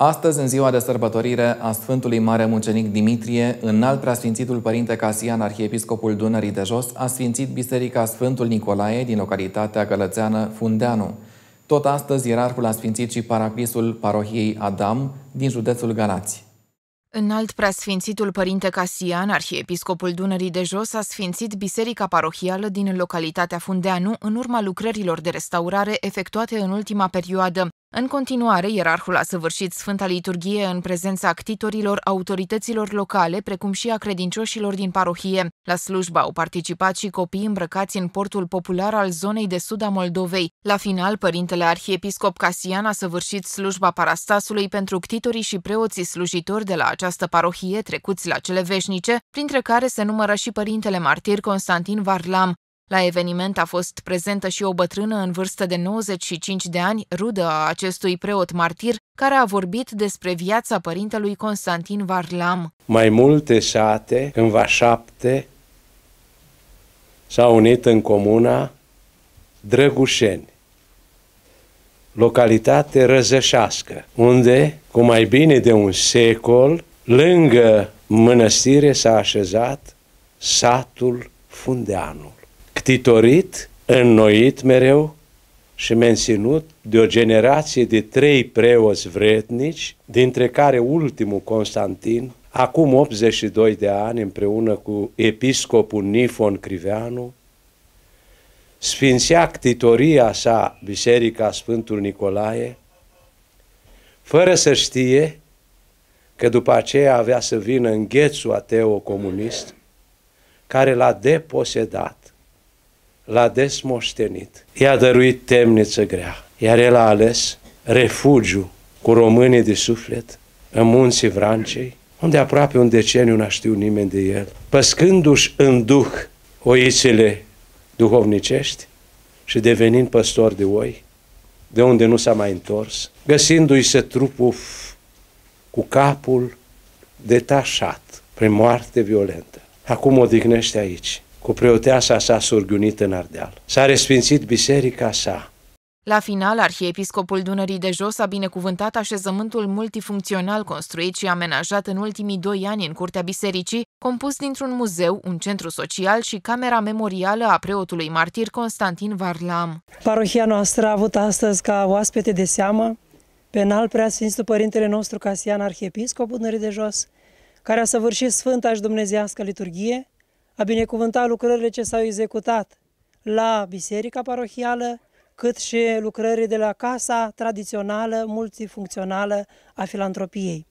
Astăzi, în ziua de sărbătorire a Sfântului Mare Mucenic Dimitrie, în alt preasfințitul Părinte Casian, Arhiepiscopul Dunării de Jos, a sfințit Biserica Sfântul Nicolae din localitatea călățeană Fundeanu. Tot astăzi, ierarhul a sfințit și paraclisul parohiei Adam din județul Galați. În alt preasfințitul Părinte Casian, arhiepiscopul Dunării de Jos, a sfințit biserica parohială din localitatea Fundeanu în urma lucrărilor de restaurare efectuate în ultima perioadă. În continuare, ierarhul a săvârșit Sfânta Liturghie în prezența actitorilor, autorităților locale, precum și a credincioșilor din parohie. La slujba au participat și copii îmbrăcați în portul popular al zonei de sud a Moldovei. La final, părintele arhiepiscop Casian a săvârșit slujba parastasului pentru ctitorii și preoții slujitori de la această parohie trecuți la cele veșnice, printre care se numără și părintele martir Constantin Varlam. La eveniment a fost prezentă și o bătrână în vârstă de 95 de ani, rudă a acestui preot martir, care a vorbit despre viața părintelui Constantin Varlam. Mai multe sate, cândva șapte, s-au unit în comuna Drăgușeni, localitate răzășească, unde, cu mai bine de un secol, lângă mănăstire s-a așezat satul Fundeanu titorit, înnoit mereu și menținut de o generație de trei preoți vrednici, dintre care ultimul Constantin, acum 82 de ani, împreună cu episcopul Nifon Criveanu, sfințea ctitoria sa Biserica Sfântul Nicolae, fără să știe că după aceea avea să vină înghețul ateo comunist, care l-a deposedat l-a desmoștenit. I-a dăruit temniță grea, iar el a ales refugiu cu românii de suflet în munții Vrancei, unde aproape un deceniu n-a știut nimeni de el, păscându-și în duh oițele duhovnicești și devenind păstor de oi, de unde nu s-a mai întors, găsindu-i se trupul cu capul detașat prin moarte violentă. Acum odihnește aici, cu preoteasa sa surghiunită în Ardeal. S-a resfințit biserica sa. La final, arhiepiscopul Dunării de Jos a binecuvântat așezământul multifuncțional construit și amenajat în ultimii doi ani în curtea bisericii, compus dintr-un muzeu, un centru social și camera memorială a preotului martir Constantin Varlam. Parohia noastră a avut astăzi ca oaspete de seamă penal preasfințitul părintele nostru Casian, arhiepiscopul Dunării de Jos, care a săvârșit Sfânta și Dumnezească Liturghie, a binecuvântat lucrările ce s-au executat la Biserica Parohială, cât și lucrările de la Casa Tradițională Multifuncțională a Filantropiei.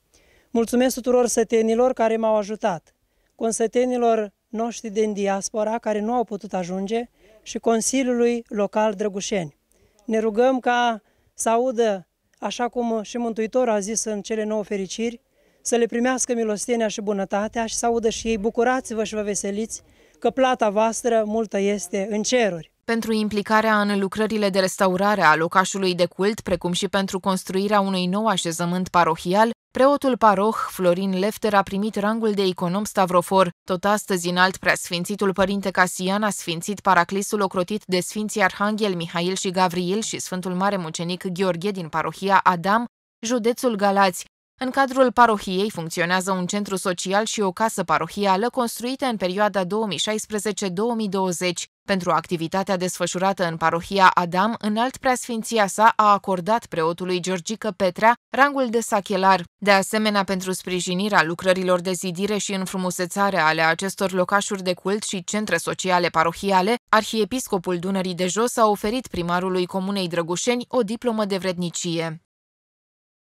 Mulțumesc tuturor sătenilor care m-au ajutat, consătenilor noștri din diaspora care nu au putut ajunge și Consiliului Local Drăgușeni. Ne rugăm ca să audă, așa cum și Mântuitorul a zis în cele nouă fericiri, să le primească milostenia și bunătatea și să audă și ei, bucurați-vă și vă veseliți, că plata voastră multă este în ceruri. Pentru implicarea în lucrările de restaurare a locașului de cult, precum și pentru construirea unui nou așezământ parohial, preotul paroh Florin Lefter a primit rangul de econom stavrofor. Tot astăzi, în alt preasfințitul părinte Casian a sfințit paraclisul ocrotit de Sfinții Arhanghel Mihail și Gavril și Sfântul Mare Mucenic Gheorghe din parohia Adam, județul Galați, în cadrul parohiei funcționează un centru social și o casă parohială construite în perioada 2016-2020 pentru activitatea desfășurată în parohia Adam, înalt preasfinția sa a acordat preotului Georgică Petra rangul de sachelar. De asemenea, pentru sprijinirea lucrărilor de zidire și înfrumusețare ale acestor locașuri de cult și centre sociale parohiale, arhiepiscopul Dunării de Jos a oferit primarului Comunei Drăgușeni o diplomă de vrednicie.